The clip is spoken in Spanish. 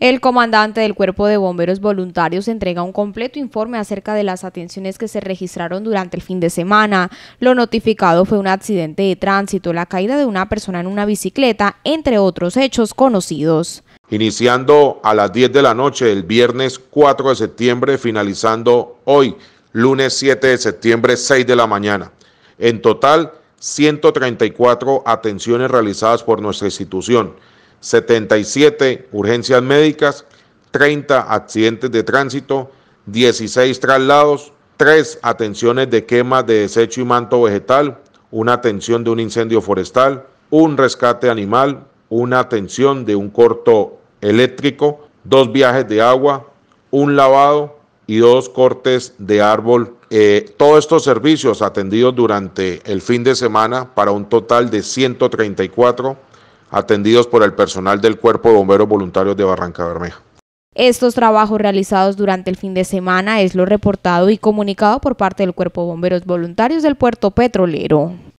El comandante del Cuerpo de Bomberos Voluntarios entrega un completo informe acerca de las atenciones que se registraron durante el fin de semana. Lo notificado fue un accidente de tránsito, la caída de una persona en una bicicleta, entre otros hechos conocidos. Iniciando a las 10 de la noche el viernes 4 de septiembre, finalizando hoy, lunes 7 de septiembre, 6 de la mañana. En total, 134 atenciones realizadas por nuestra institución. 77 urgencias médicas, 30 accidentes de tránsito, 16 traslados, 3 atenciones de quema de desecho y manto vegetal, una atención de un incendio forestal, un rescate animal, una atención de un corto eléctrico, dos viajes de agua, un lavado y dos cortes de árbol. Eh, todos estos servicios atendidos durante el fin de semana para un total de 134 atendidos por el personal del Cuerpo de Bomberos Voluntarios de Barranca Bermeja. Estos trabajos realizados durante el fin de semana es lo reportado y comunicado por parte del Cuerpo de Bomberos Voluntarios del Puerto Petrolero.